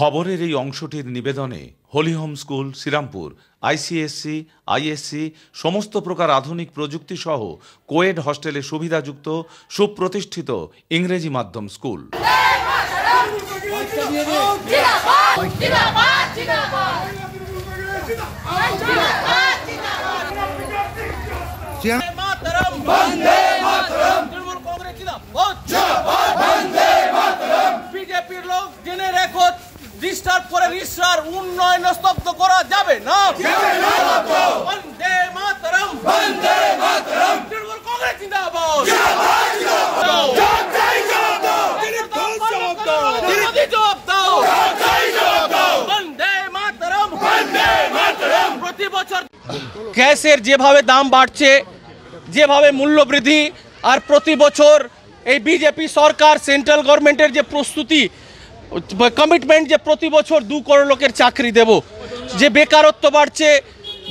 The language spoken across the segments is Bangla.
খবরের এই অংশটির নিবেদনে Holy Home school Shrirampur ICSE ISC সমস্ত প্রকার আধুনিক প্রযুক্তি সহ কোয়েড হস্টেলে সুবিধাযুক্ত সুপ্রতিষ্ঠিত ইংরেজি মাধ্যম স্কুল তৃণমূল কংগ্রেস ওড়িশার উন্নয়ন স্তব্ধ করা যাবে না গ্যাসের যেভাবে দাম বাড়ছে যেভাবে মূল্য বৃদ্ধি আর প্রতি বছর এই বিজেপি সরকার সেন্ট্রাল গভর্নমেন্টের যে প্রস্তুতি কমিটমেন্ট যে প্রতি বছর দু করোড় লোকের চাকরি দেব যে বেকারত্ব বাড়ছে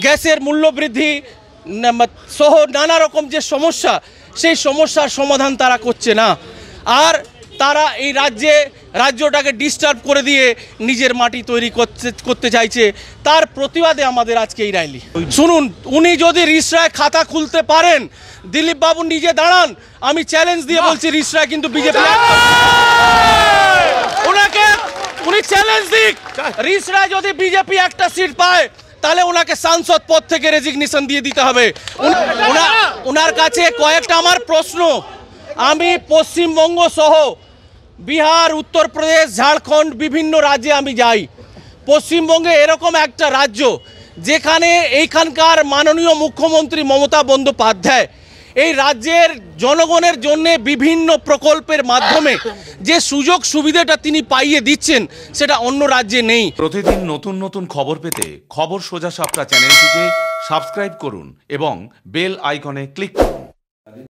গ্যাসের মূল্য বৃদ্ধি সহ নানা রকম যে সমস্যা সেই সমস্যার সমাধান তারা করছে না আর তারা এই রাজ্যে রাজ্যটাকে ডিস্টার্ব করে দিয়ে নিজের মাটি তৈরি করতে করতে চাইছে তার প্রতিবাদে আমাদের আজকে এই র্যালি শুনুন উনি যদি রিসরায় খাতা খুলতে পারেন দিলীপ বাবু নিজে দাঁড়ান আমি চ্যালেঞ্জ দিয়ে বলছি রিসরায় কিন্তু বিজেপি চ্যালেঞ্জ দিক রিসরা যদি বিজেপি একটা সিট পায় তাহলে ওনাকে সাংসদ পদ থেকে রেজিগনেশন দিয়ে দিতে হবে ওনার কাছে কয়েকটা আমার প্রশ্ন আমি পশ্চিমবঙ্গ সহ বিহার উত্তরপ্রদেশ ঝাড়খণ্ড বিভিন্ন রাজ্যে আমি যাই পশ্চিমবঙ্গে এরকম একটা রাজ্য যেখানে এইখানকার মাননীয় মুখ্যমন্ত্রী মমতা বন্দ্যোপাধ্যায় এই রাজ্যের জনগণের জন্য বিভিন্ন প্রকল্পের মাধ্যমে যে সুযোগ সুবিধাটা তিনি পাইয়ে দিচ্ছেন সেটা অন্য রাজ্যে নেই প্রতিদিন নতুন নতুন খবর পেতে খবর সোজা সাপটা চ্যানেলটিকে সাবস্ক্রাইব করুন এবং বেল আইকনে ক্লিক করুন